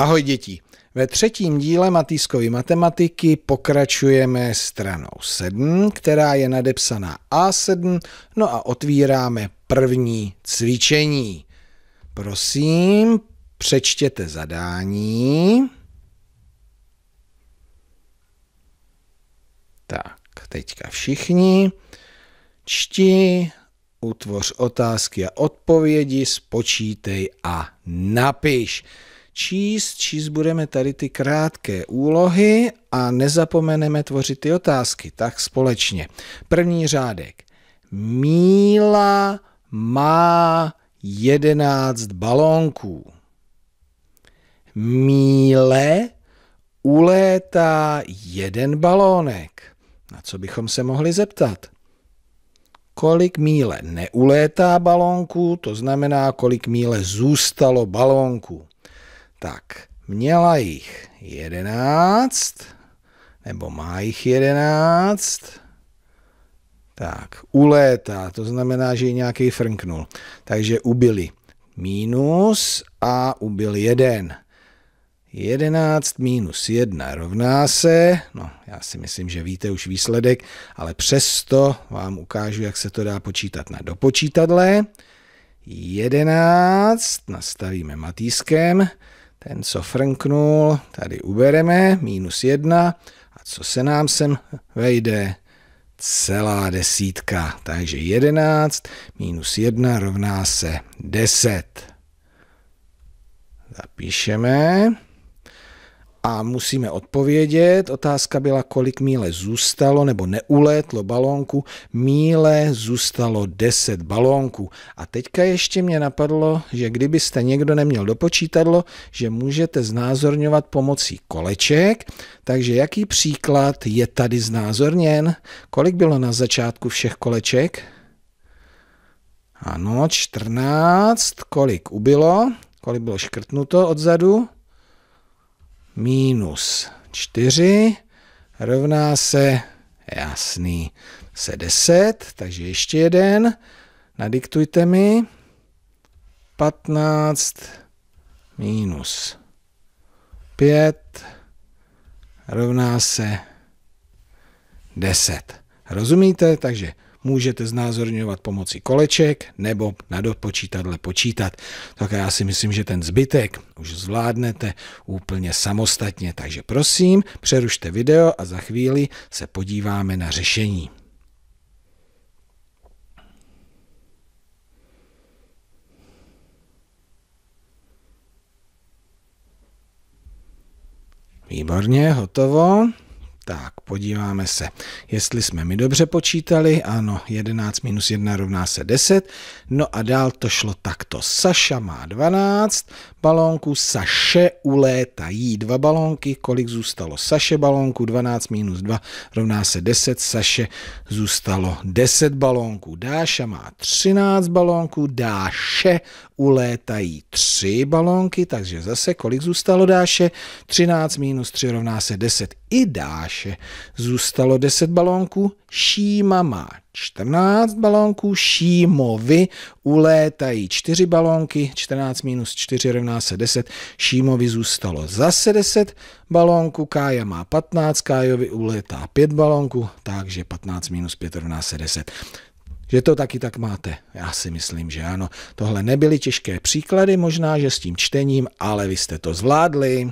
Ahoj děti. Ve třetím díle Matýskovy matematiky pokračujeme stranou 7, která je nadepsaná A7, no a otvíráme první cvičení. Prosím, přečtěte zadání. Tak, teďka všichni. Čti, utvoř otázky a odpovědi, spočítej a napiš číst, číst budeme tady ty krátké úlohy a nezapomeneme tvořit ty otázky. Tak společně. První řádek. Míla má jedenáct balónků. Míle ulétá jeden balónek. Na co bychom se mohli zeptat? kolik míle neulétá balónku? to znamená, kolik míle zůstalo balónku? Tak, měla jich jedenáct, nebo má jich jedenáct. Tak, ulétá, to znamená, že ji nějaký frknul. Takže ubili minus a ubil jeden. 11 minus 1 rovná se, no já si myslím, že víte už výsledek, ale přesto vám ukážu, jak se to dá počítat na dopočítadle. 11 nastavíme matýskem, ten, co frknul, tady ubereme, minus jedna. A co se nám sem vejde? Celá desítka. Takže 11 minus 1 rovná se 10. Zapíšeme a musíme odpovědět. Otázka byla, kolik míle zůstalo nebo neulétlo balónku. Míle zůstalo 10 balónků. A teďka ještě mě napadlo, že kdybyste někdo neměl dopočítadlo, že můžete znázorňovat pomocí koleček. Takže jaký příklad je tady znázorněn? Kolik bylo na začátku všech koleček? Ano, 14. Kolik ubylo? Kolik bylo škrtnuto odzadu? minus 4 rovná se, jasný, se 10, takže ještě jeden, nadiktujte mi, 15 minus 5 rovná se 10. Rozumíte? Takže můžete znázorňovat pomocí koleček nebo na dopočítadle počítat. Tak já si myslím, že ten zbytek už zvládnete úplně samostatně, takže prosím, přerušte video a za chvíli se podíváme na řešení. Výborně, hotovo. Tak, podíváme se, jestli jsme mi dobře počítali. Ano, 11 minus 1 rovná se 10. No a dál to šlo takto. Saša má 12 balónků, Saše ulétají dva balónky. Kolik zůstalo Saše balónků? 12 minus 2 rovná se 10. Saše zůstalo 10 balónků. Dáša má 13 balónků, Dáše ulétají 3 balónky, takže zase kolik zůstalo Dáše? 13 minus 3 rovná se 10 i Dáše. Zůstalo 10 balónků, Šíma má 14 balónků, Šímovi ulétají 4 balónky, 14 minus 4 rovná se 10, Šímovi zůstalo zase 10 balónků, Kája má 15, Kájovi ulétá 5 balónků, takže 15 minus 5 rovná se 10. Že to taky tak máte? Já si myslím, že ano. Tohle nebyly těžké příklady, možná, že s tím čtením, ale vy jste to zvládli.